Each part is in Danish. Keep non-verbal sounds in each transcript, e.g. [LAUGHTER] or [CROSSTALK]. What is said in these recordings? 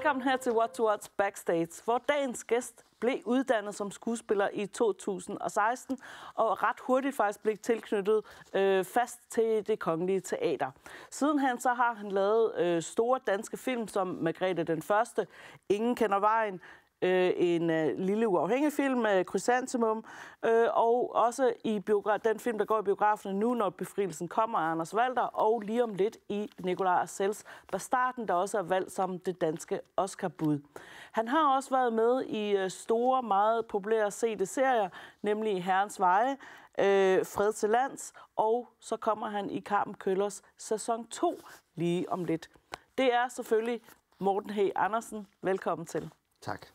Velkommen her til What to Watch Backstage, hvor dagens gæst blev uddannet som skuespiller i 2016 og ret hurtigt faktisk blev tilknyttet øh, fast til det kongelige teater. Sidenhen så har han lavet øh, store danske film som Margrethe den Første, Ingen kender vejen, øh, en øh, lille uafhængig film, øh, Chrysanthemum, øh, og også i den film, der går i biografen nu, når befrielsen kommer af Anders Walter, og lige om lidt i Nicolai Arcells Bastarden, der også er valgt som det danske Oscar-bud. Han har også været med i øh, store, meget populære cd serier, nemlig Herrens Veje, øh, Fred til Lands, og så kommer han i Carmen Køllers sæson 2 lige om lidt. Det er selvfølgelig Morten H. Andersen. Velkommen til. Tak.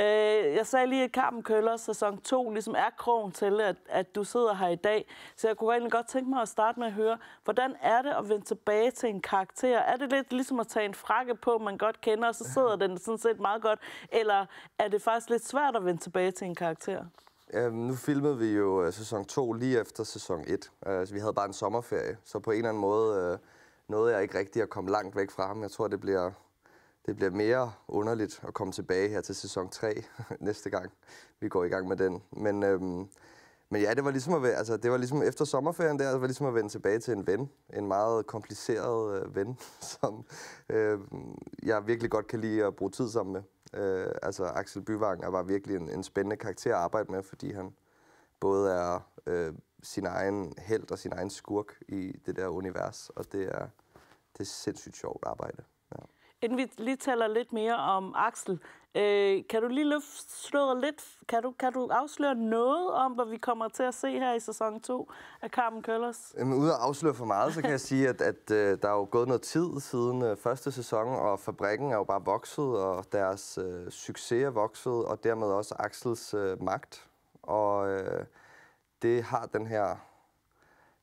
Øh, jeg sagde lige, at Carmen Køller sæson 2 ligesom er krogen til, at, at du sidder her i dag. Så jeg kunne egentlig godt tænke mig at starte med at høre, hvordan er det at vende tilbage til en karakter? Er det lidt ligesom at tage en frakke på, man godt kender, og så sidder den sådan set meget godt? Eller er det faktisk lidt svært at vende tilbage til en karakter? Øhm, nu filmede vi jo uh, sæson 2 lige efter sæson 1. Uh, øh, altså, vi havde bare en sommerferie, så på en eller anden måde Uh, øh, noget jeg ikke rigtig at komme langt væk fra ham. Jeg tror, det bliver det bliver mere underligt at komme tilbage her til sæson 3 [LAUGHS] næste gang, vi går i gang med den. Men, øhm, men ja, det var, ligesom at, altså, det var ligesom efter sommerferien der, det var ligesom at vende tilbage til en ven. En meget kompliceret øh, ven, [LAUGHS] som øh, jeg virkelig godt kan lide at bruge tid sammen med. Øh, altså Axel Byvang er var virkelig en, en spændende karakter at arbejde med, fordi han både er øh, sin egen held og sin egen skurk i det der univers, og det er, det er sindssygt sjovt arbejde. Inden vi lige taler lidt mere om Axel, øh, kan du lige løfte lidt? Kan du, kan du afsløre noget om, hvad vi kommer til at se her i sæson 2 af Carmen Køllers? Jamen, uden at afsløre for meget, så kan jeg sige, at, at øh, der er jo gået noget tid siden øh, første sæson, og fabrikken er jo bare vokset, og deres øh, succes er vokset, og dermed også Axels øh, magt. Og øh, det har den her,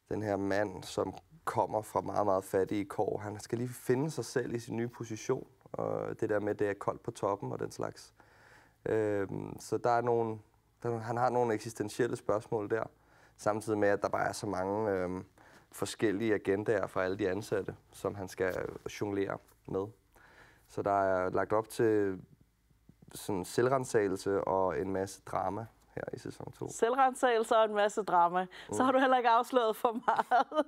den her mand, som kommer fra meget, meget fattige kår. Han skal lige finde sig selv i sin nye position, og det der med, at det er koldt på toppen og den slags. Øhm, så der er nogle, der, han har nogle eksistentielle spørgsmål der, samtidig med, at der bare er så mange øhm, forskellige agendaer fra alle de ansatte, som han skal øh, jonglere med. Så der er lagt op til sådan selvrensagelse og en masse drama her i sæson 2. Selvrensagelse og en masse drama. Mm. Så har du heller ikke afsløret for meget.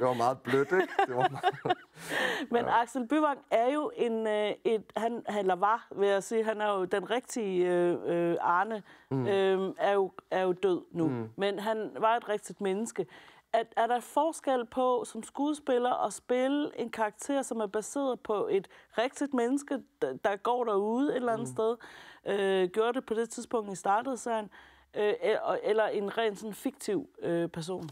det var meget blødt, ikke? Det var meget... [LAUGHS] Men ja. Axel Byvang er jo en, øh, et, han, eller var, vil jeg sige, han er jo den rigtige øh, øh Arne, mm. øh, er, jo, er jo død nu. Mm. Men han var et rigtigt menneske at, er der forskel på som skuespiller at spille en karakter, som er baseret på et rigtigt menneske, der, går derude et eller andet mm. sted, øh, gjorde det på det tidspunkt, I startede serien, øh, e, eller en ren sådan fiktiv øh, person?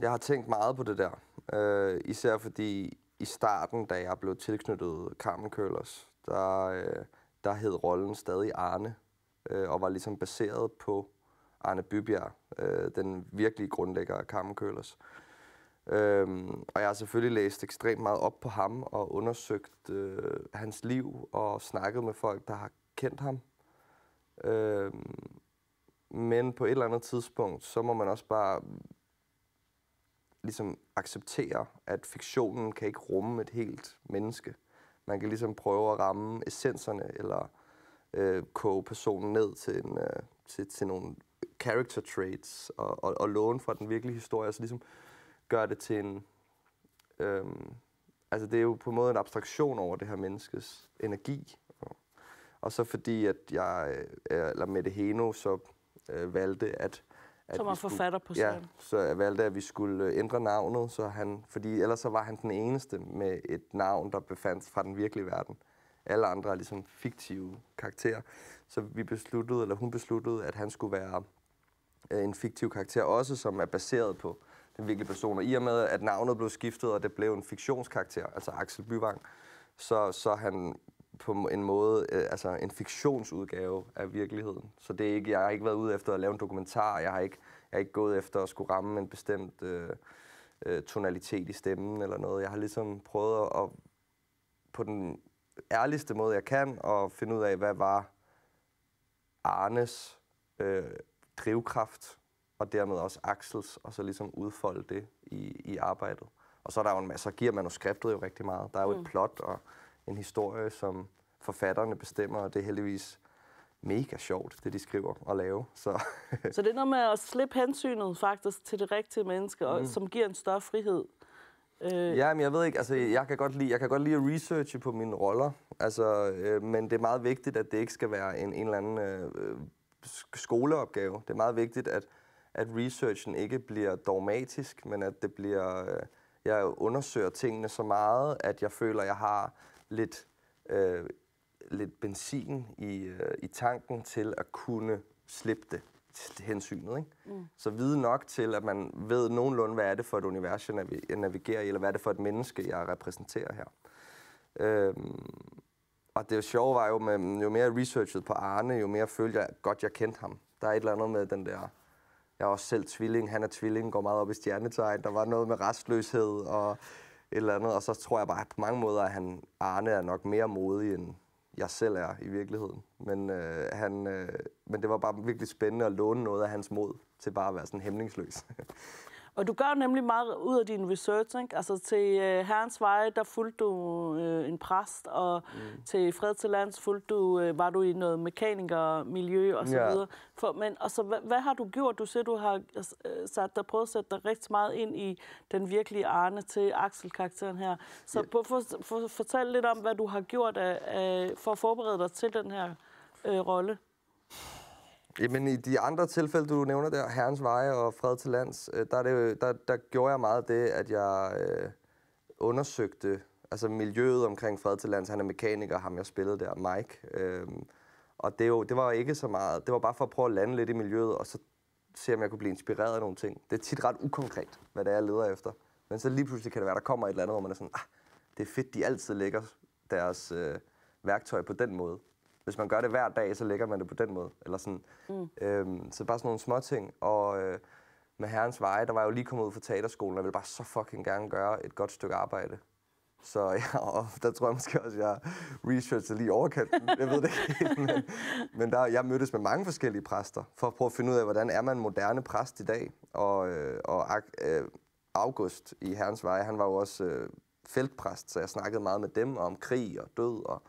Jeg har tænkt meget på det der. Øh, især fordi i starten, da jeg blev tilknyttet Carmen Curlers, der, øh, der hed rollen stadig Arne, øh, og var ligesom baseret på Arne Bybjerg, øh, den virkelige grundlægger af Køllers. Øhm, og jeg har selvfølgelig læst ekstremt meget op på ham og undersøgt øh, hans liv og snakket med folk, der har kendt ham. Øhm, men på et eller andet tidspunkt, så må man også bare ligesom acceptere, at fiktionen kan ikke rumme et helt menneske. Man kan ligesom prøve at ramme essenserne, eller øh, koge personen ned til, en, øh, til, til nogle character traits og, og, og låne fra den virkelige historie, så ligesom gør det til en... Øhm, altså det er jo på en måde en abstraktion over det her menneskes energi. Og, og så fordi, at jeg, øh, eller Mette Heno, så øh, valgte at... at Som var skulle, forfatter på sagen. Ja, så jeg valgte, at vi skulle øh, ændre navnet, så han, fordi ellers så var han den eneste med et navn, der befandt fra den virkelige verden. Alle andre er ligesom fiktive karakterer. Så vi besluttede, eller hun besluttede, at han skulle være Øh, en fiktiv karakter også, som er baseret på den virkelige person. Og i og med, at navnet blev skiftet, og det blev en fiktionskarakter, altså Axel Byvang, så, så han på en måde øh, altså en fiktionsudgave af virkeligheden. Så det er ikke, jeg har ikke været ude efter at lave en dokumentar, jeg har ikke, jeg har ikke gået efter at skulle ramme en bestemt øh, øh, tonalitet i stemmen eller noget. Jeg har ligesom prøvet at, at på den ærligste måde, jeg kan, at finde ud af, hvad var Arnes øh, drivkraft, og dermed også axels, og så ligesom udfolde det i, i arbejdet. Og så er der jo en masse, så giver manuskriptet jo rigtig meget. Der er jo mm. et plot og en historie, som forfatterne bestemmer, og det er heldigvis mega sjovt, det de skriver og lave. Så, [LAUGHS] så det er noget med at slippe hensynet faktisk til det rigtige menneske, og, mm. som giver en større frihed. Øh. Ja, men jeg ved ikke, altså jeg kan godt lide, jeg kan godt lide at researche på mine roller, altså, øh, men det er meget vigtigt, at det ikke skal være en, en eller anden øh, skoleopgave. Det er meget vigtigt, at, at researchen ikke bliver dogmatisk, men at det bliver... Øh, jeg undersøger tingene så meget, at jeg føler, at jeg har lidt, øh, lidt benzin i, øh, i tanken til at kunne slippe det hensynet. Ikke? Mm. Så vide nok til, at man ved nogenlunde, hvad er det for et univers, jeg navigerer i, eller hvad er det for et menneske, jeg repræsenterer her. Øhm, og det sjove var jo, med, jo mere researchet på Arne, jo mere følte jeg godt, jeg kendte ham. Der er et eller andet med den der... Jeg er også selv tvilling, han er tvilling, går meget op i stjernetegn. Der var noget med restløshed og et eller andet. Og så tror jeg bare, at på mange måder, at han, Arne er nok mere modig, end jeg selv er i virkeligheden. Men, øh, han, øh, men det var bare virkelig spændende at låne noget af hans mod til bare at være sådan hæmningsløs. [LAUGHS] Og du gør nemlig meget ud af din research, ikke? Altså til øh, Herrens Veje, der fulgte du øh, en præst, og mm. til Fred til Lands fulgte du, øh, var du i noget mekanikermiljø og så ja. videre. For, men altså, hvad, hvad har du gjort? Du siger, du har øh, sat dig, prøvet at sætte dig rigtig meget ind i den virkelige Arne til Axel-karakteren her. Så ja. for, for, fortæl lidt om, hvad du har gjort af, af, for at forberede dig til den her øh, rolle. Jamen i de andre tilfælde, du nævner der, Herrens Veje og Fred til Lands, øh, der, er det, der, der gjorde jeg meget det, at jeg øh, undersøgte altså miljøet omkring Fred til Lands. Han er mekaniker, ham jeg spillede der, Mike. Øh, og det, jo, det var ikke så meget. Det var bare for at prøve at lande lidt i miljøet, og så se, om jeg kunne blive inspireret af nogle ting. Det er tit ret ukonkret, hvad det er, jeg leder efter. Men så lige pludselig kan det være, der kommer et eller andet, hvor man er sådan, ah, det er fedt, de altid lægger deres øh, værktøj på den måde hvis man gør det hver dag, så lægger man det på den måde. Eller sådan. Mm. Øhm, så bare sådan nogle små ting. Og øh, med Herrens Veje, der var jeg jo lige kommet ud fra teaterskolen, og ville bare så fucking gerne gøre et godt stykke arbejde. Så [LAUGHS] ja, og der tror jeg måske også, at jeg researchede lige overkant. Jeg ved det ikke men, [LAUGHS] men der, jeg mødtes med mange forskellige præster, for at prøve at finde ud af, hvordan er man moderne præst i dag. Og, øh, og øh, August i Herrens Veje, han var jo også øh, feltpræst, så jeg snakkede meget med dem om krig og død og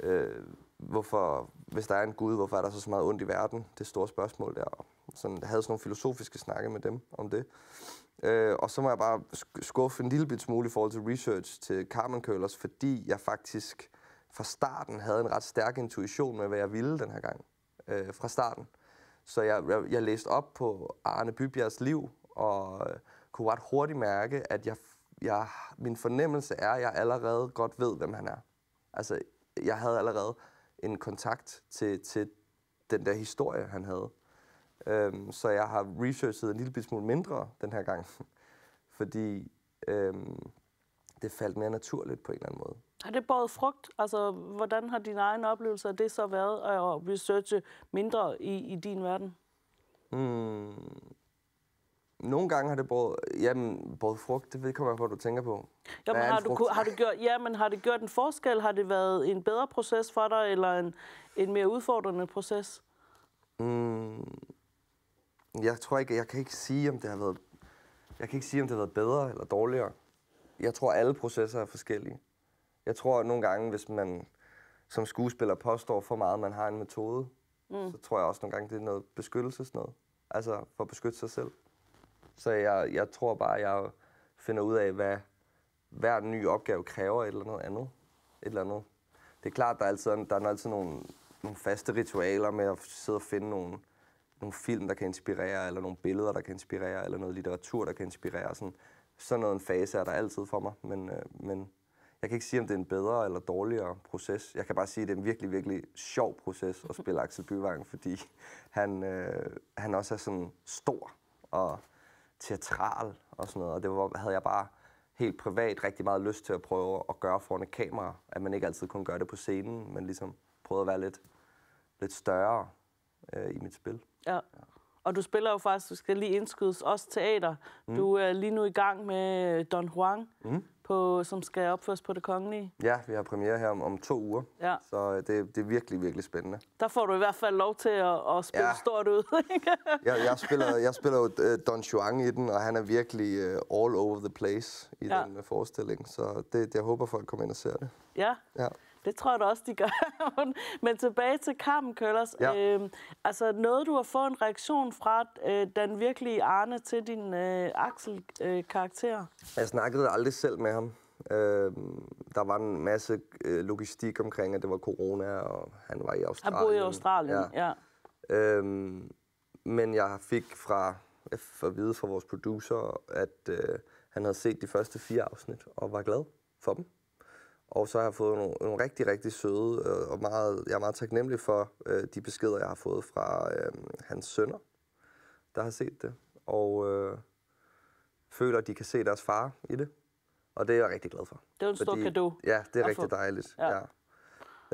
øh, hvorfor, hvis der er en Gud, hvorfor er der så, så meget ondt i verden? Det store spørgsmål der. Og sådan, jeg havde sådan nogle filosofiske snakke med dem om det. Øh, og så må jeg bare skuffe en lille bit smule i forhold til research til Carmen Curlers, fordi jeg faktisk fra starten havde en ret stærk intuition med, hvad jeg ville den her gang. Øh, fra starten. Så jeg, jeg, jeg læste op på Arne Bybjergs liv, og øh, kunne ret hurtigt mærke, at jeg, jeg, min fornemmelse er, at jeg allerede godt ved, hvem han er. Altså, jeg havde allerede en kontakt til, til den der historie, han havde. Øhm, så jeg har researchet en lille smule mindre den her gang, [LAUGHS] fordi øhm, det faldt mere naturligt på en eller anden måde. Har det båret frugt? Altså, hvordan har din egen oplevelse af det så været at researche mindre i, i din verden? Mm, nogle gange har det brugt, jamen, brugt frugt. Det kommer jeg på, du tænker på. Jamen, har, du, har, du gjort, jamen, har det gjort en forskel? Har det været en bedre proces for dig, eller en, en mere udfordrende proces? Mm, jeg tror ikke, jeg kan ikke sige, om det har været, jeg kan ikke sige, om det har været bedre eller dårligere. Jeg tror, alle processer er forskellige. Jeg tror, at nogle gange, hvis man som skuespiller påstår for meget, at man har en metode, mm. så tror jeg også nogle gange, det er noget beskyttelsesnød. Altså for at beskytte sig selv. Så jeg, jeg tror bare, jeg finder ud af, hvad hver ny opgave kræver et eller noget andet. Et eller andet. Det er klart, der er altid, der er altid nogle, nogle faste ritualer med at sidde og finde nogle, nogle film, der kan inspirere, eller nogle billeder, der kan inspirere, eller noget litteratur, der kan inspirere. Sådan, sådan noget en fase er der altid for mig, men, øh, men jeg kan ikke sige, om det er en bedre eller dårligere proces. Jeg kan bare sige, at det er en virkelig, virkelig sjov proces at spille Axel Byvang, fordi han, øh, han også er sådan stor og teatral og sådan noget, og det var, havde jeg bare helt privat rigtig meget lyst til at prøve at gøre foran et kamera, at man ikke altid kunne gøre det på scenen, men ligesom prøvede at være lidt, lidt større øh, i mit spil. Ja. ja. Og du spiller jo faktisk, du skal lige indskydes, også teater. Mm. Du er lige nu i gang med Don Juan. Mm på, som skal opføres på det kongelige. Ja, vi har premiere her om, om to uger, ja. så øh, det, det er virkelig, virkelig spændende. Der får du i hvert fald lov til at, at spille ja. stort ud, [LAUGHS] ikke? jeg, jeg, spiller, jeg spiller jo øh, Don Juan i den, og han er virkelig uh, all over the place i ja. den forestilling, så det, det, jeg håber, folk kommer ind og ser det. Ja. ja. Det tror jeg da også, de gør. [LAUGHS] Men tilbage til Carmen Køllers. Ja. Øh, altså, nåede du har fået en reaktion fra øh, den virkelige Arne til din øh, Axel-karakter? Øh, jeg snakkede aldrig selv med ham. Øh, der var en masse øh, logistik omkring, at det var corona, og han var i Australien. Han boede i Australien, ja. ja. Øh, men jeg fik fra at vide fra vores producer, at øh, han havde set de første fire afsnit og var glad for dem. Og så har jeg fået nogle, nogle rigtig, rigtig søde, øh, og meget, jeg er meget taknemmelig for øh, de beskeder, jeg har fået fra øh, hans sønner, der har set det. Og øh, føler, at de kan se deres far i det. Og det er jeg rigtig glad for. Det er en stor gave. Ja, det er rigtig få. dejligt. Ja. Ja.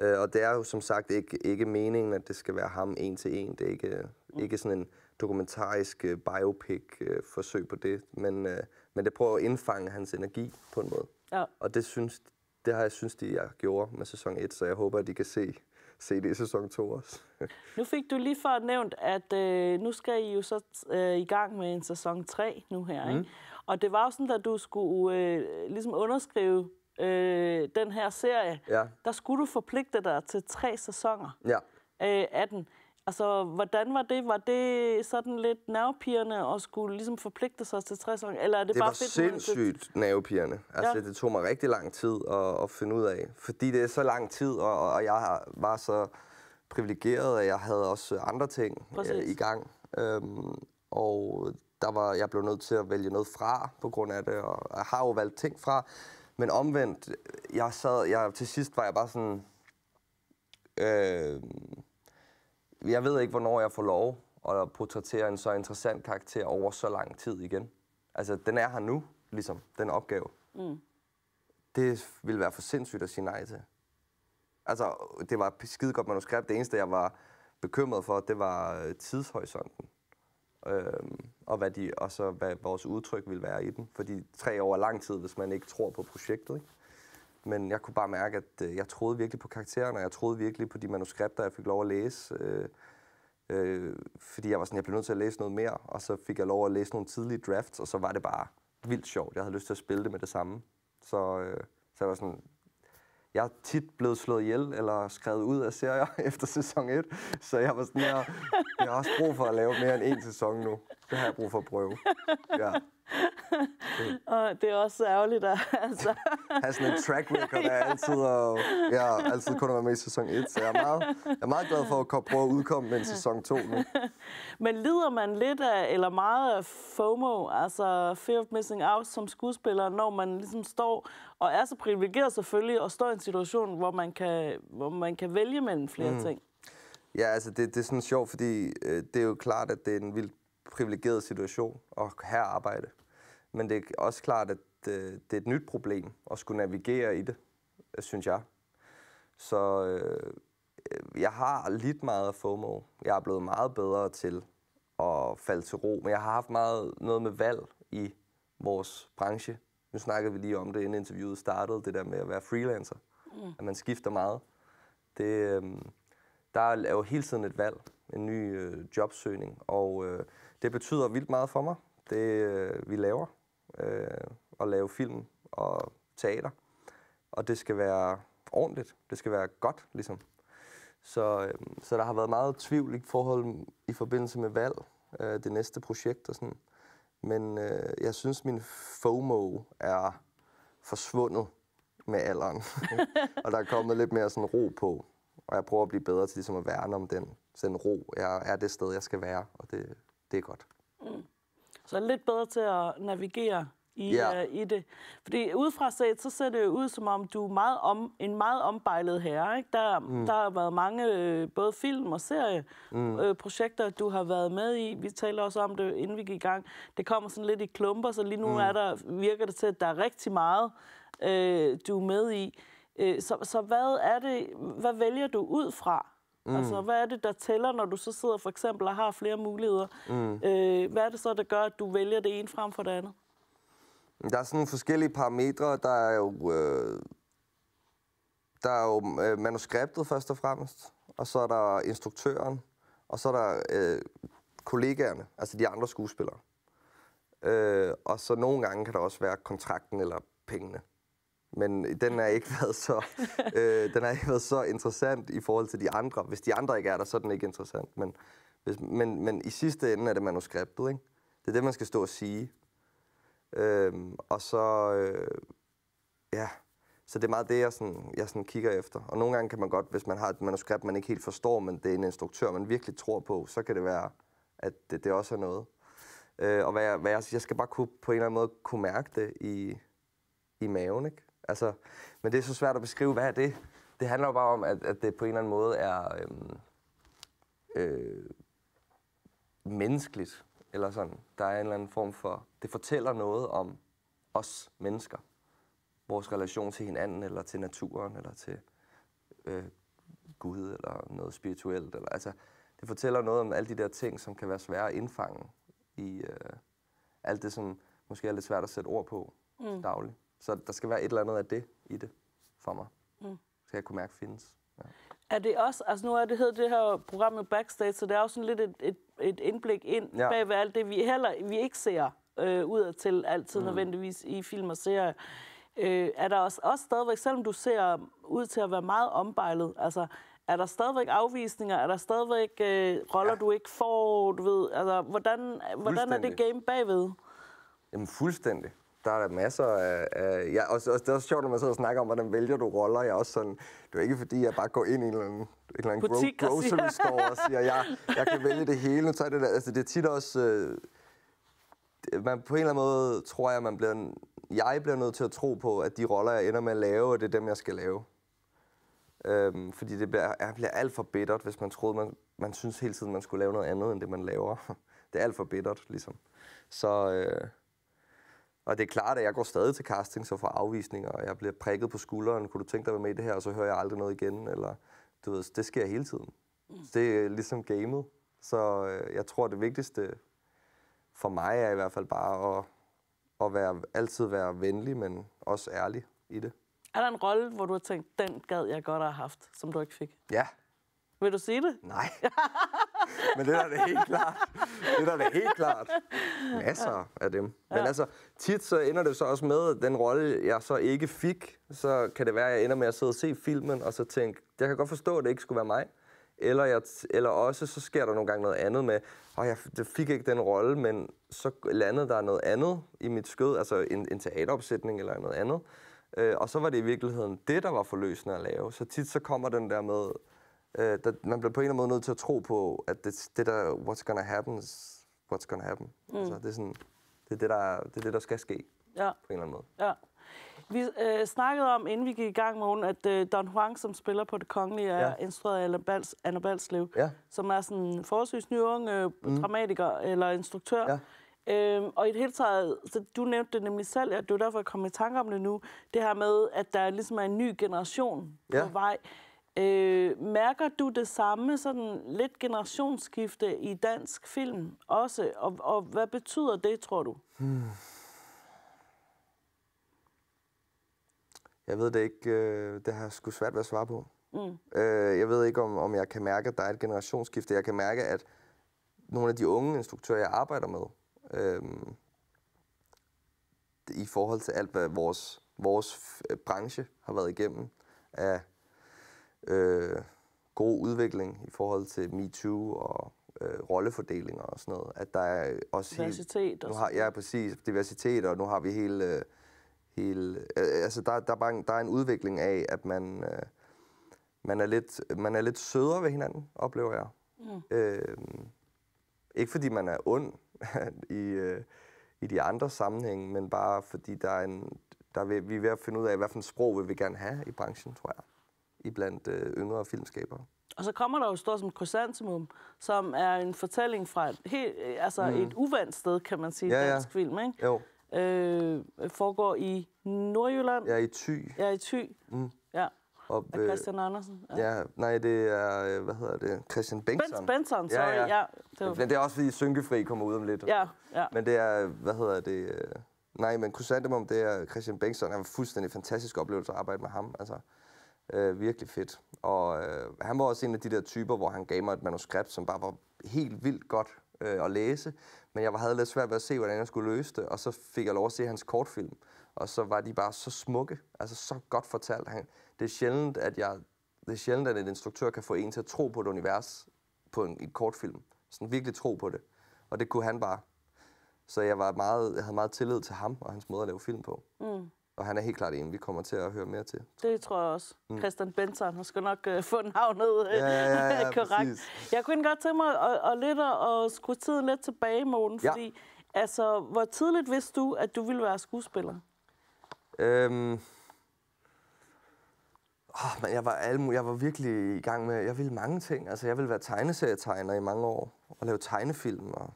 Øh, og det er jo som sagt ikke, ikke meningen, at det skal være ham en til en. Det er ikke, mm. ikke sådan en dokumentarisk øh, biopic-forsøg øh, på det, men, øh, men det prøver at indfange hans energi på en måde. Ja. Og det synes det har jeg synes, de jeg gjorde med sæson 1, så jeg håber, at de kan se, se det i sæson 2 også. [LAUGHS] nu fik du lige før nævnt, at øh, nu skal I jo så øh, i gang med en sæson 3 nu her, mm. ikke? Og det var jo sådan, at du skulle øh, ligesom underskrive øh, den her serie. Ja. Der skulle du forpligte dig til tre sæsoner. Ja. Øh, 18. Altså, hvordan var det? Var det sådan lidt nervepirrende at skulle ligesom forpligte sig til 60 år? Eller er det, det bare var fedt, sindssygt det... nervepirrende. Altså, ja. det tog mig rigtig lang tid at, at finde ud af. Fordi det er så lang tid, og, og jeg var så privilegeret, at jeg havde også andre ting øh, i gang. Øhm, og der var, jeg blev nødt til at vælge noget fra på grund af det, og jeg har jo valgt ting fra. Men omvendt, jeg sad, jeg, til sidst var jeg bare sådan, øh, jeg ved ikke, hvornår jeg får lov at portrættere en så interessant karakter over så lang tid igen. Altså, den er her nu, ligesom, den opgave. Mm. Det ville være for sindssygt at sige nej til. Altså, det var et skide godt manuskript. Det eneste, jeg var bekymret for, det var øh, tidshorisonten. Øhm, og, hvad de, og så hvad vores udtryk ville være i den. Fordi tre år er lang tid, hvis man ikke tror på projektet. Ikke? men jeg kunne bare mærke, at øh, jeg troede virkelig på karaktererne, og jeg troede virkelig på de manuskripter, jeg fik lov at læse. Øh, øh, fordi jeg var sådan, jeg blev nødt til at læse noget mere, og så fik jeg lov at læse nogle tidlige drafts, og så var det bare vildt sjovt. Jeg havde lyst til at spille det med det samme. Så, øh, så jeg var sådan, jeg er tit blevet slået ihjel eller skrevet ud af serier [LAUGHS] efter sæson 1, så jeg var sådan her, jeg har også brug for at lave mere end en sæson nu det har jeg brug for at prøve. [LAUGHS] Ja. Det. Og det er også ærgerligt at altså. [LAUGHS] have sådan en track record der [LAUGHS] ja. altid, og ja, altid kun at være med i sæson 1. Så jeg er meget, jeg er meget glad for at prøve at udkomme med en sæson 2 nu. Men lider man lidt af, eller meget af FOMO, altså Fear of Missing Out som skuespiller, når man ligesom står og er så privilegeret selvfølgelig, og står i en situation, hvor man kan, hvor man kan vælge mellem flere mm. ting? Ja, altså det, det er sådan sjovt, fordi øh, det er jo klart, at det er en vildt privilegeret situation at her arbejde. Men det er også klart, at det, øh, det er et nyt problem at skulle navigere i det, øh, synes jeg. Så øh, jeg har lidt meget FOMO. Jeg er blevet meget bedre til at falde til ro, men jeg har haft meget noget med valg i vores branche. Nu snakkede vi lige om det, inden interviewet startede, det der med at være freelancer. Mm. At man skifter meget. Det, øh, der er jo hele tiden et valg, en ny øh, jobsøgning, og øh, det betyder vildt meget for mig, det øh, vi laver, øh, at lave film og teater. Og det skal være ordentligt, det skal være godt, ligesom. Så, øh, så der har været meget tvivl i forhold i forbindelse med valg, øh, det næste projekt og sådan. Men øh, jeg synes, min FOMO er forsvundet med alderen. [LAUGHS] og der er kommet lidt mere sådan ro på. Og jeg prøver at blive bedre til ligesom at værne om den, den ro. Jeg er det sted, jeg skal være, og det, det er godt. Mm. Så lidt bedre til at navigere i, ja. uh, i det. Fordi udefra set, så ser det ud, som om du er meget om, en meget ombejlet herre. Ikke? Der, mm. der har været mange øh, både film- og serieprojekter, mm. øh, du har været med i. Vi taler også om det, inden vi gik i gang. Det kommer sådan lidt i klumper, så lige nu mm. er der, virker det til, at der er rigtig meget, øh, du er med i. Øh, så, så hvad er det, hvad vælger du ud fra? Mm. Altså, hvad er det, der tæller, når du så sidder for eksempel og har flere muligheder? Mm. Øh, hvad er det så, der gør, at du vælger det ene frem for det andet? Der er sådan nogle forskellige parametre. Der er jo, øh, der er jo øh, manuskriptet først og fremmest, og så er der instruktøren, og så er der øh, kollegaerne, altså de andre skuespillere. Øh, og så nogle gange kan der også være kontrakten eller pengene men den har ikke været så, øh, den har ikke været så interessant i forhold til de andre. Hvis de andre ikke er der, så er den ikke interessant. Men, hvis, men, men i sidste ende er det manuskriptet, ikke? Det er det, man skal stå og sige. Øhm, og så, øh, ja, så det er meget det, jeg, sådan, jeg sådan kigger efter. Og nogle gange kan man godt, hvis man har et manuskript, man ikke helt forstår, men det er en instruktør, man virkelig tror på, så kan det være, at det, det også er noget. Øh, og hvad jeg, hvad jeg, jeg skal bare kunne, på en eller anden måde kunne mærke det i, i maven, ikke? Altså, men det er så svært at beskrive, hvad er det? Det handler jo bare om, at, at det på en eller anden måde er øhm, øh, menneskeligt, eller sådan. Der er en eller anden form for... Det fortæller noget om os mennesker. Vores relation til hinanden, eller til naturen, eller til øh, Gud, eller noget spirituelt. Eller, altså, det fortæller noget om alle de der ting, som kan være svære at indfange i øh, alt det, som måske er lidt svært at sætte ord på mm. dagligt. Så der skal være et eller andet af det i det for mig. Mm. Så jeg kunne mærke findes. Ja. Er det også, altså nu er det, hedder det her program jo Backstage, så det er også sådan lidt et, et, et indblik ind ja. bag ved alt det, vi heller vi ikke ser øh, ud til altid mm. nødvendigvis i film og serier. Øh, er der også, også stadigvæk, selvom du ser ud til at være meget ombejlet, altså er der stadigvæk afvisninger? Er der stadigvæk øh, roller, ja. du ikke får? Du ved, altså, hvordan, hvordan er det game bagved? Jamen fuldstændig der er der masser af... af ja, og, og, det er også sjovt, når man sidder og snakker om, hvordan vælger du roller. Jeg er også sådan, det er ikke fordi, jeg bare går ind i en eller anden, en eller anden gro- grocery store og siger, jeg, jeg kan vælge det hele. Nu tager det, der. altså, det er tit også... Øh, man, på en eller anden måde tror jeg, man bliver, jeg bliver nødt til at tro på, at de roller, jeg ender med at lave, det er dem, jeg skal lave. Øhm, fordi det bliver, jeg bliver alt for bittert, hvis man troede, man, man synes hele tiden, man skulle lave noget andet, end det man laver. [LAUGHS] Det er alt for bittert, ligesom. Så, øh, og det er klart, at jeg går stadig til casting, så får afvisninger, og jeg bliver prikket på skulderen. Kunne du tænke dig at være med i det her? Og så hører jeg aldrig noget igen. Eller, du ved, det sker hele tiden. Mm. Det er ligesom gamet. Så øh, jeg tror, det vigtigste for mig er i hvert fald bare at, at være, altid være venlig, men også ærlig i det. Er der en rolle, hvor du har tænkt, den gad jeg godt have haft, som du ikke fik? Ja, vil du sige det? Nej. [LAUGHS] Men det er da helt klart. Det er da helt klart. Masser af dem. Ja. Men altså, tit så ender det så også med, den rolle, jeg så ikke fik, så kan det være, at jeg ender med at sidde og se filmen, og så tænke, jeg kan godt forstå, at det ikke skulle være mig. Eller, jeg, eller også, så sker der nogle gange noget andet med, og jeg fik ikke den rolle, men så landede der noget andet i mit skød, altså en, en teateropsætning eller noget andet. Øh, og så var det i virkeligheden det, der var forløsende at lave. Så tit så kommer den der med, øh, der, man bliver på en eller anden måde nødt til at tro på, at det, det der what's gonna happen, what's gonna happen. Mm. Altså, det, er sådan, det, er det, der, det er det, der skal ske ja. på en eller anden måde. Ja. Vi øh, snakkede om, inden vi gik i gang med hun, at øh, Don Juan, som spiller på det kongelige, er ja. instrueret af Anna, Bals, Anna Balslev, ja. som er sådan en forholdsvis ung øh, mm. dramatiker eller instruktør. Ja. Øhm, og i det hele taget, så du nævnte det nemlig selv, og det er derfor, jeg kom i tanke om det nu, det her med, at der ligesom er en ny generation ja. på vej. Øh, mærker du det samme sådan lidt generationsskifte i dansk film også? Og, og hvad betyder det, tror du? Hmm. Jeg ved det ikke. Øh, det har sgu svært ved at svare på. Mm. Øh, jeg ved ikke, om, om jeg kan mærke, at der er et generationsskifte. Jeg kan mærke, at nogle af de unge instruktører, jeg arbejder med, øh, i forhold til alt, hvad vores, vores branche har været igennem, af øh, god udvikling i forhold til MeToo og øh, rollefordelinger og sådan noget. At der er også diversitet. Helt, nu har, ja, præcis. Diversitet, og nu har vi hele... Øh, hele øh, altså, der, der, er bare en, der er en udvikling af, at man, øh, man, er lidt, man er lidt sødere ved hinanden, oplever jeg. Mm. Øh, ikke fordi man er ond [LAUGHS] i, øh, i de andre sammenhænge, men bare fordi der er en, der vil, vi er ved at finde ud af, hvilken sprog vil vi gerne have i branchen, tror jeg blandt øh, yngre filmskabere. Og så kommer der jo stort som Chrysanthemum, som er en fortælling fra et, helt, øh, altså mm. et uvandt sted, kan man sige, ja, ja. dansk film, ikke? Jo. Øh, øh, foregår i Nordjylland. Ja, i Thy. Ja, i Thy. Mm. Ja. Og, af øh, Christian Andersen. Ja. ja, nej, det er, hvad hedder det, Christian Bengtsson. Bengtsson, Benson, sorry. Ja, ja. ja det, var... Men det er også, fordi Synkefri kommer ud om lidt. Ja, ja. Men det er, hvad hedder det, nej, men Chrysanthemum, det er Christian Bengtsson. Det var fuldstændig fantastisk oplevelse at arbejde med ham. Altså, Øh, virkelig fedt. Og øh, han var også en af de der typer, hvor han gav mig et manuskript, som bare var helt vildt godt øh, at læse. Men jeg havde lidt svært ved at se, hvordan jeg skulle løse det. Og så fik jeg lov at se hans kortfilm. Og så var de bare så smukke. Altså så godt fortalt. Han, det er sjældent, at jeg det er sjældent, at en instruktør kan få en til at tro på et univers på en, en kortfilm. Sådan virkelig tro på det. Og det kunne han bare. Så jeg, var meget, jeg havde meget tillid til ham og hans måde at lave film på. Mm. Og han er helt klart en, vi kommer til at høre mere til. Det tror jeg også. Mm. Christian Benson, har skal nok øh, [LAUGHS] få navnet ned. Øh, ja, ja, ja, [LAUGHS] korrekt. Præcis. Jeg kunne godt tænke mig at, at, at, at skrue tiden lidt tilbage i morgen, ja. fordi altså, hvor tidligt vidste du, at du ville være skuespiller? Øhm Oh, man, jeg, var alle, jeg var virkelig i gang med, jeg ville mange ting. Altså, jeg ville være tegneserietegner i mange år, og lave tegnefilm og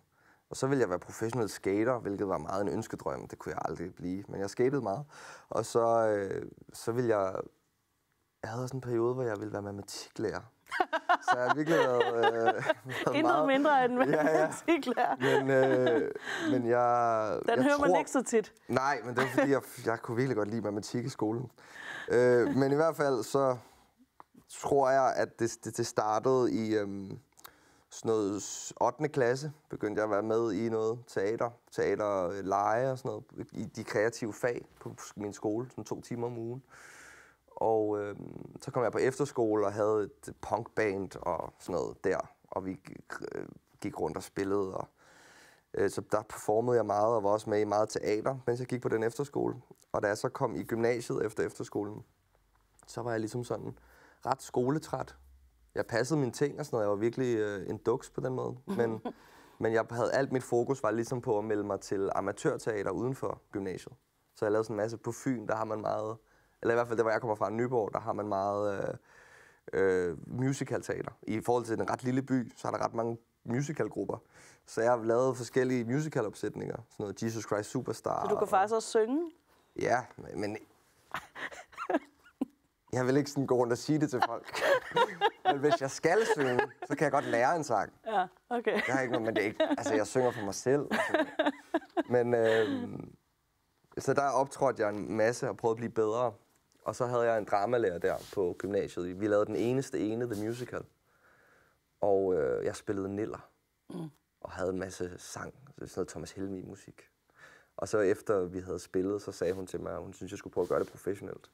og så ville jeg være professionel skater, hvilket var meget en ønskedrøm. Det kunne jeg aldrig blive, men jeg skatede meget. Og så, øh, så ville jeg... Jeg havde også en periode, hvor jeg ville være matematiklærer. [LAUGHS] så jeg har virkelig været, øh, været Intet meget... mindre end matematiklærer. Ja, ja. Men, øh, men jeg... Den jeg hører tror... man ikke så tit. Nej, men det var fordi, jeg, jeg kunne virkelig godt lide matematik i skolen. Øh, men i hvert fald så tror jeg, at det, det, det startede i... Øh, sådan noget 8. klasse begyndte jeg at være med i noget teater, teaterleje øh, og sådan noget, i de kreative fag på min skole, sådan to timer om ugen. Og øh, så kom jeg på efterskole og havde et punkband og sådan noget der, og vi øh, gik rundt og spillede. Og, øh, så der performede jeg meget og var også med i meget teater, mens jeg gik på den efterskole. Og da jeg så kom i gymnasiet efter efterskolen, så var jeg ligesom sådan ret skoletræt, jeg passede mine ting og sådan noget. Jeg var virkelig øh, en duks på den måde. Men, [LAUGHS] men jeg havde alt mit fokus var ligesom på at melde mig til amatørteater uden for gymnasiet. Så jeg lavede sådan en masse på Fyn, der har man meget... Eller i hvert fald, det, hvor jeg kommer fra, Nyborg, der har man meget øh, øh, musicalteater. I forhold til en ret lille by, så er der ret mange musicalgrupper. Så jeg har lavet forskellige musicalopsætninger. Sådan noget Jesus Christ Superstar. Så du kan og, faktisk også synge? Ja, men [LAUGHS] Jeg vil ikke sådan gå rundt og sige det til folk. [LAUGHS] men hvis jeg skal synge, så kan jeg godt lære en sang. Ja, okay. Jeg har ikke noget, men det er ikke... Altså, jeg synger for mig selv. Men øh, så der optrådte jeg en masse og prøvede at blive bedre. Og så havde jeg en dramalærer der på gymnasiet. Vi lavede den eneste ene, The Musical. Og øh, jeg spillede niller. Mm. Og havde en masse sang. Så sådan noget Thomas Helmi-musik. Og så efter vi havde spillet, så sagde hun til mig, at hun synes, jeg skulle prøve at gøre det professionelt.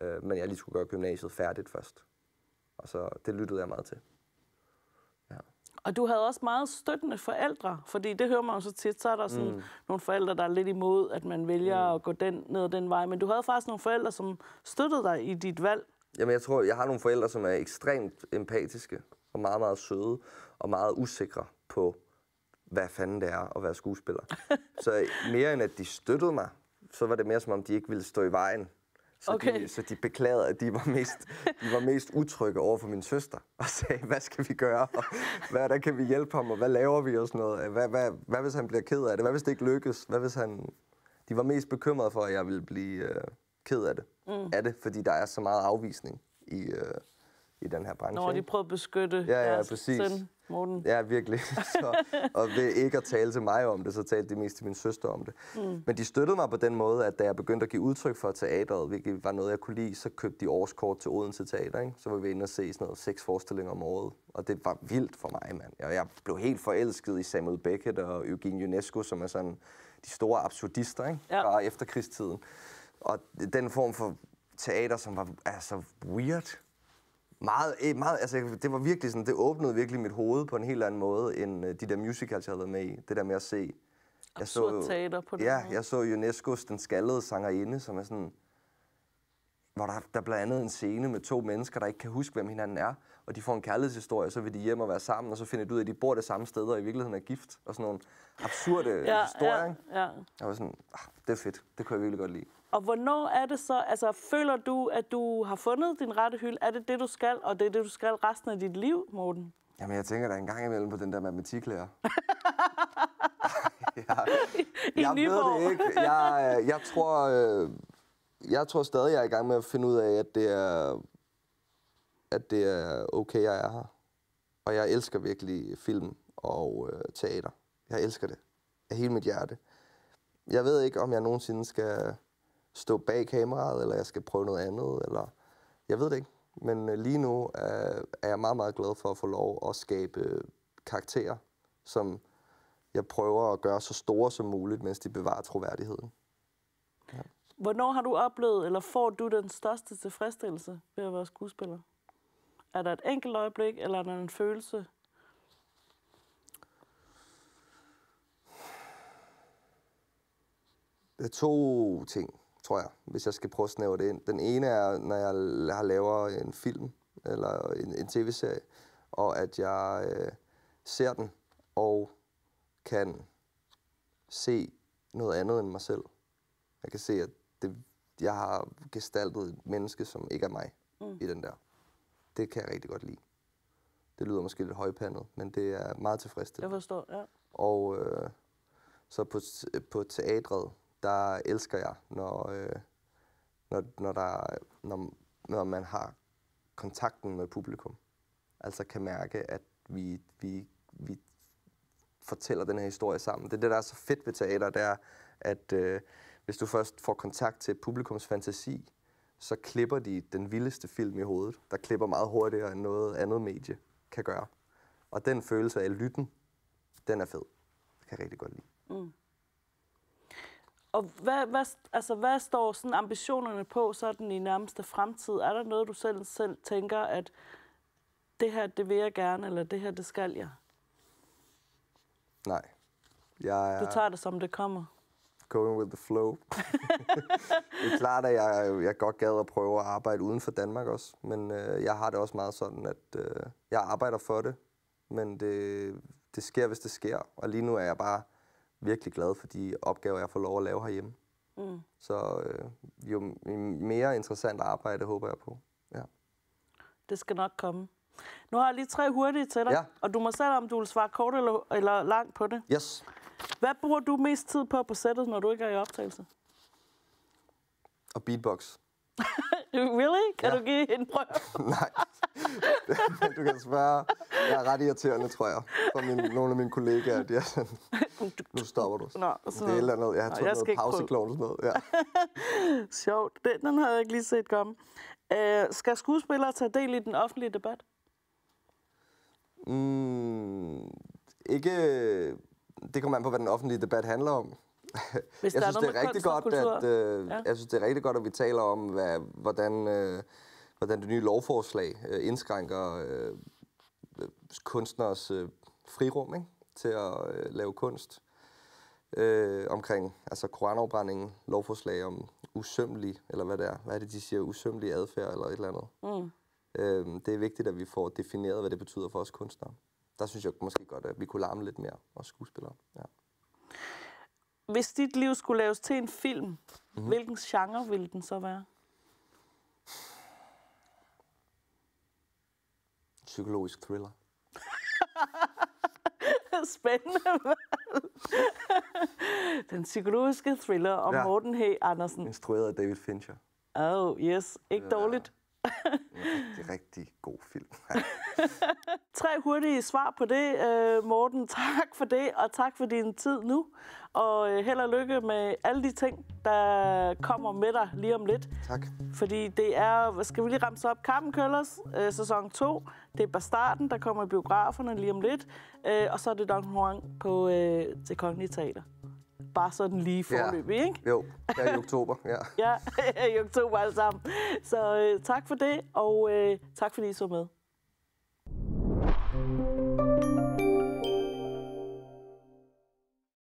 Øh, men jeg lige skulle gøre gymnasiet færdigt først. Og så det lyttede jeg meget til. Ja. Og du havde også meget støttende forældre, fordi det hører man jo så tit, så er der sådan mm. nogle forældre, der er lidt imod, at man vælger mm. at gå den, ned den vej. Men du havde faktisk nogle forældre, som støttede dig i dit valg. Jamen jeg tror, jeg har nogle forældre, som er ekstremt empatiske og meget, meget søde og meget usikre på, hvad fanden det er at være skuespiller. [LAUGHS] så mere end at de støttede mig, så var det mere som om, de ikke ville stå i vejen så, okay. de, så de beklagede, at de var, mest, de var mest utrygge over for min søster, og sagde, hvad skal vi gøre, og hvad, der kan vi hjælpe ham, og hvad laver vi, og sådan noget. Hvad, hvad, hvad hvis han bliver ked af det? Hvad hvis det ikke lykkes? Hvad hvis han... De var mest bekymrede for, at jeg ville blive øh, ked af det. Mm. af det, fordi der er så meget afvisning i, øh, i den her branche. Nå, de prøvede at beskytte ja, ja, deres præcis. søn, Morten. Ja, virkelig. [LAUGHS] Så, og ved ikke at tale til mig om det, så talte de mest til min søster om det. Mm. Men de støttede mig på den måde, at da jeg begyndte at give udtryk for teateret, hvilket var noget, jeg kunne lide, så købte de årskort til Odense Teater. Ikke? Så var vi inde og se sådan noget, seks forestillinger om året. Og det var vildt for mig, mand. Jeg, jeg blev helt forelsket i Samuel Beckett og Eugene Ionesco, som er sådan de store absurdister ikke? Ja. fra efterkrigstiden. Og den form for teater, som var altså weird, meget, eh, meget, altså det var virkelig sådan, det åbnede virkelig mit hoved på en helt anden måde, end øh, de der musicals, jeg havde været med i. Det der med at se. Jeg så, teater på det. Ja, måde. jeg så UNESCO's Den Skaldede Sangerinde, som er sådan, hvor der, der blandt andet en scene med to mennesker, der ikke kan huske, hvem hinanden er, og de får en kærlighedshistorie, og så vil de hjem og være sammen, og så finder de ud af, at de bor det samme sted, og i virkeligheden er gift, og sådan nogle absurde ja, historier. Ja, ja. Jeg var sådan, ah, det er fedt, det kunne jeg virkelig godt lide. Og hvornår er det så, altså føler du, at du har fundet din rette hylde? Er det det, du skal, og det er det, du skal resten af dit liv, Morten? Jamen, jeg tænker da en gang imellem på den der matematiklærer. [LAUGHS] jeg, I jeg ved det ikke. Jeg, øh, jeg, tror, øh, jeg tror stadig, jeg er i gang med at finde ud af, at det er, at det er okay, jeg er her. Og jeg elsker virkelig film og øh, teater. Jeg elsker det. Af hele mit hjerte. Jeg ved ikke, om jeg nogensinde skal stå bag kameraet, eller jeg skal prøve noget andet, eller jeg ved det ikke. Men øh, lige nu øh, er jeg meget, meget glad for at få lov at skabe øh, karakterer, som jeg prøver at gøre så store som muligt, mens de bevarer troværdigheden. Ja. Hvornår har du oplevet, eller får du den største tilfredsstillelse ved at være skuespiller? Er der et enkelt øjeblik, eller er der en følelse? Det er to ting tror jeg, hvis jeg skal prøve at snævre det ind. Den ene er, når jeg har laver en film eller en, en tv-serie, og at jeg øh, ser den og kan se noget andet end mig selv. Jeg kan se, at det, jeg har gestaltet et menneske, som ikke er mig mm. i den der. Det kan jeg rigtig godt lide. Det lyder måske lidt højpandet, men det er meget tilfredsstillende. Jeg forstår, ja. Og øh, så på, på teatret, der elsker jeg, når, øh, når, når, der, når, når man har kontakten med publikum. Altså kan mærke, at vi, vi, vi fortæller den her historie sammen. Det er det, der er så fedt ved teater, det er, at øh, hvis du først får kontakt til publikums fantasi, så klipper de den vildeste film i hovedet, der klipper meget hurtigere end noget andet medie kan gøre. Og den følelse af lytten, den er fed. Det kan jeg rigtig godt lide. Mm. Og hvad, hvad, altså, hvad står sådan ambitionerne på sådan i nærmeste fremtid? Er der noget, du selv, selv tænker, at det her, det vil jeg gerne, eller det her, det skal jeg? Nej. Jeg er... Du tager det, som det kommer? Going with the flow. [LAUGHS] det er klart, at jeg, jeg godt gad at prøve at arbejde uden for Danmark også, men øh, jeg har det også meget sådan, at øh, jeg arbejder for det, men det, det sker, hvis det sker. Og lige nu er jeg bare virkelig glad for de opgaver, jeg får lov at lave herhjemme. Mm. Så øh, jo mere interessant arbejde håber jeg på. Ja. Det skal nok komme. Nu har jeg lige tre hurtige til dig, ja. og du må selv om du vil svare kort eller, eller langt på det. Yes. Hvad bruger du mest tid på på sættet, når du ikke er i optagelse? Og beatbox. [LAUGHS] really? Kan ja. du give en prøve? [LAUGHS] Nej. du kan spørge. Jeg er ret irriterende, tror jeg, for min, nogle af mine kollegaer. De er sådan, nu stopper du. Nå, så... Det er et eller andet. Jeg har taget noget pauseklon og sådan noget. Ja. [LAUGHS] Sjovt. Den, den havde jeg ikke lige set komme. Øh, skal skuespillere tage del i den offentlige debat? Mm, ikke... Det kommer an på, hvad den offentlige debat handler om. Hvis [LAUGHS] jeg synes, det er rigtig godt, at, øh, ja. jeg synes, det er rigtig godt, at vi taler om, hvad, hvordan, øh, hvordan det nye lovforslag øh, indskrænker øh, kunstners øh, frirum. Ikke? til at øh, lave kunst øh, omkring altså koranafbrændingen, lovforslag om usømmelig, eller hvad det er. Hvad er det, de siger? Usømmelig adfærd eller et eller andet. Mm. Øh, det er vigtigt, at vi får defineret, hvad det betyder for os kunstnere. Der synes jeg måske godt, at vi kunne larme lidt mere, os skuespillere. Ja. Hvis dit liv skulle laves til en film, mm-hmm. hvilken genre ville den så være? Psykologisk thriller. [LAUGHS] spændende Den psykologiske thriller om ja. Morten H. Andersen. Instrueret af David Fincher. Oh, yes. Ikke dårligt rigtig, rigtig god film. [LAUGHS] Tre hurtige svar på det, øh, Morten. [LAUGHS] Tak for det, og tak for din tid nu. Og øh, held og lykke med alle de ting, der kommer med dig lige om lidt. Tak. Fordi det er, skal vi lige ramse op, Carmen Køllers øh, sæson 2. Det er Bastarden, der kommer i biograferne lige om lidt. og så er det Don Juan på, Det Kongelige Teater bare sådan lige forløb, ja. ikke? Jo, det er i oktober, ja. [LAUGHS] ja, i oktober alle sammen. Så øh, tak for det, og øh, tak fordi I så med.